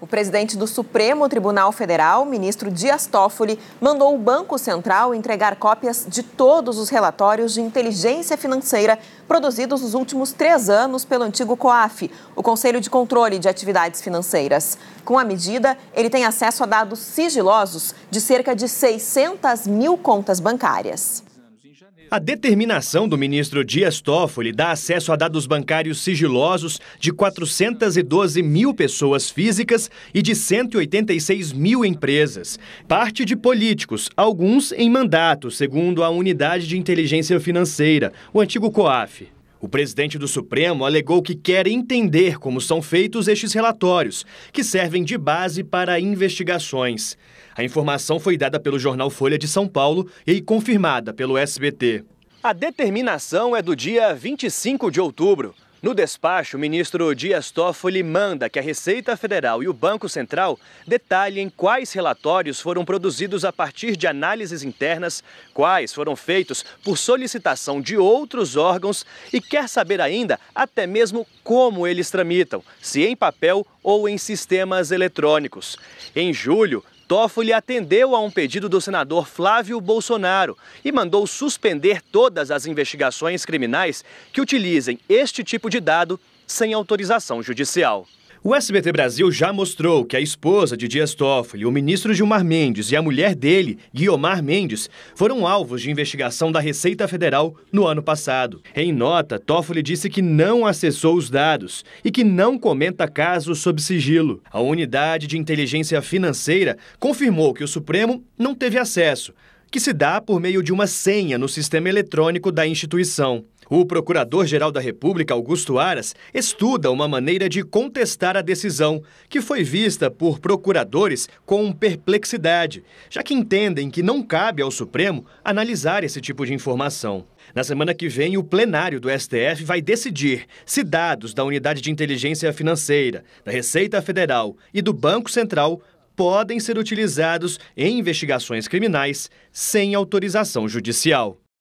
O presidente do Supremo Tribunal Federal, ministro Dias Toffoli, mandou o Banco Central entregar cópias de todos os relatórios de inteligência financeira produzidos nos últimos três anos pelo antigo COAF, o Conselho de Controle de Atividades Financeiras. Com a medida, ele tem acesso a dados sigilosos de cerca de 600 mil contas bancárias. A determinação do ministro Dias Toffoli dá acesso a dados bancários sigilosos de 412 mil pessoas físicas e de 186 mil empresas, parte de políticos, alguns em mandato, segundo a Unidade de Inteligência Financeira, o antigo COAF. O presidente do Supremo alegou que quer entender como são feitos estes relatórios, que servem de base para investigações. A informação foi dada pelo jornal Folha de São Paulo e confirmada pelo SBT. A determinação é do dia 25 de outubro. No despacho, o ministro Dias Toffoli manda que a Receita Federal e o Banco Central detalhem quais relatórios foram produzidos a partir de análises internas, quais foram feitos por solicitação de outros órgãos e quer saber ainda até mesmo como eles tramitam, se em papel ou em sistemas eletrônicos. Em julho, Toffoli atendeu a um pedido do senador Flávio Bolsonaro e mandou suspender todas as investigações criminais que utilizem este tipo de dado sem autorização judicial. O SBT Brasil já mostrou que a esposa de Dias Toffoli, o ministro Gilmar Mendes e a mulher dele, Guiomar Mendes, foram alvos de investigação da Receita Federal no ano passado. Em nota, Toffoli disse que não acessou os dados e que não comenta casos sob sigilo. A unidade de inteligência financeira confirmou que o Supremo não teve acesso, que se dá por meio de uma senha no sistema eletrônico da instituição. O procurador-geral da República, Augusto Aras, estuda uma maneira de contestar a decisão, que foi vista por procuradores com perplexidade, já que entendem que não cabe ao Supremo analisar esse tipo de informação. Na semana que vem, o plenário do STF vai decidir se dados da Unidade de Inteligência Financeira, da Receita Federal e do Banco Central podem ser utilizados em investigações criminais sem autorização judicial.